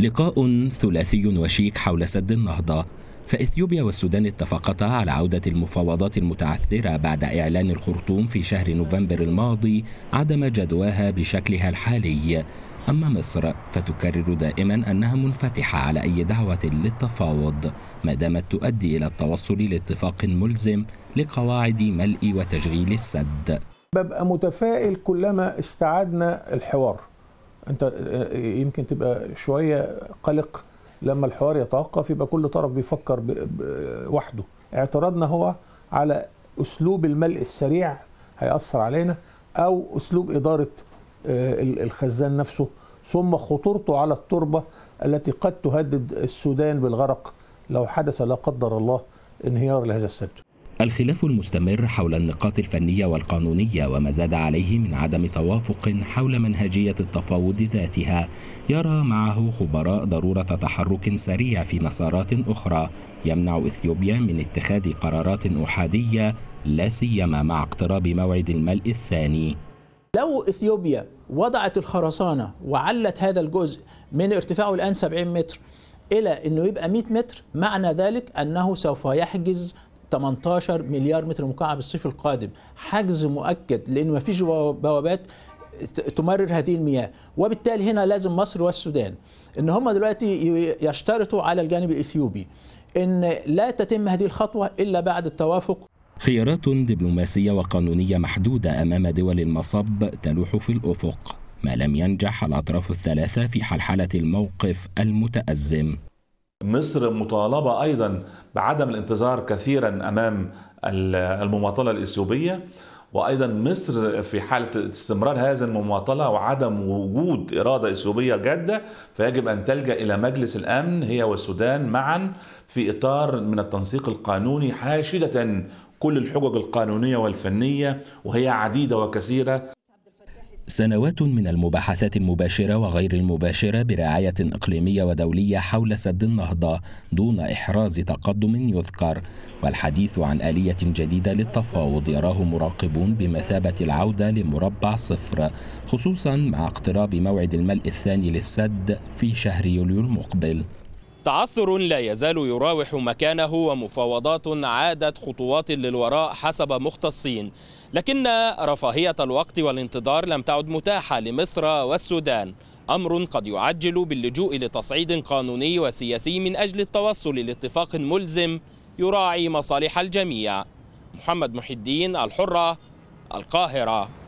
لقاء ثلاثي وشيك حول سد النهضة فإثيوبيا والسودان اتفقتا على عودة المفاوضات المتعثرة بعد إعلان الخرطوم في شهر نوفمبر الماضي عدم جدواها بشكلها الحالي أما مصر فتكرر دائما أنها منفتحة على أي دعوة للتفاوض ما دامت تؤدي إلى التوصل لاتفاق ملزم لقواعد ملء وتشغيل السد ببقى متفائل كلما استعدنا الحوار انت يمكن تبقى شويه قلق لما الحوار يتوقف يبقى كل طرف بيفكر وحده اعتراضنا هو على اسلوب الملء السريع هياثر علينا او اسلوب اداره آه، الخزان نفسه ثم خطورته على التربه التي قد تهدد السودان بالغرق لو حدث لا قدر الله انهيار لهذا السد الخلاف المستمر حول النقاط الفنية والقانونية وما زاد عليه من عدم توافق حول منهجية التفاوض ذاتها يرى معه خبراء ضرورة تحرك سريع في مسارات أخرى يمنع إثيوبيا من اتخاذ قرارات أحادية لا سيما مع اقتراب موعد الملء الثاني لو إثيوبيا وضعت الخرسانة وعلت هذا الجزء من ارتفاعه الآن 70 متر إلى أنه يبقى 100 متر معنى ذلك أنه سوف يحجز 18 مليار متر مكعب الصيف القادم حجز مؤكد لأن مفيش بوابات تمرر هذه المياه وبالتالي هنا لازم مصر والسودان ان هم دلوقتي يشترطوا على الجانب الاثيوبي ان لا تتم هذه الخطوه الا بعد التوافق خيارات دبلوماسيه وقانونيه محدوده امام دول المصب تلوح في الافق ما لم ينجح الاطراف الثلاثه في حلحله الموقف المتازم مصر مطالبة أيضا بعدم الانتظار كثيرا أمام المماطلة الإثيوبية وايضا مصر في حاله استمرار هذه المماطله وعدم وجود اراده اثيوبيه جاده فيجب ان تلجا الى مجلس الامن هي والسودان معا في اطار من التنسيق القانوني حاشده كل الحجج القانونيه والفنيه وهي عديده وكثيره سنوات من المباحثات المباشرة وغير المباشرة برعاية إقليمية ودولية حول سد النهضة دون إحراز تقدم يذكر والحديث عن آلية جديدة للتفاوض يراه مراقبون بمثابة العودة لمربع صفر خصوصا مع اقتراب موعد الملء الثاني للسد في شهر يوليو المقبل تعثر لا يزال يراوح مكانه ومفاوضات عادت خطوات للوراء حسب مختصين لكن رفاهية الوقت والانتظار لم تعد متاحة لمصر والسودان أمر قد يعجل باللجوء لتصعيد قانوني وسياسي من أجل التوصل لاتفاق ملزم يراعي مصالح الجميع محمد محي الدين الحرة القاهرة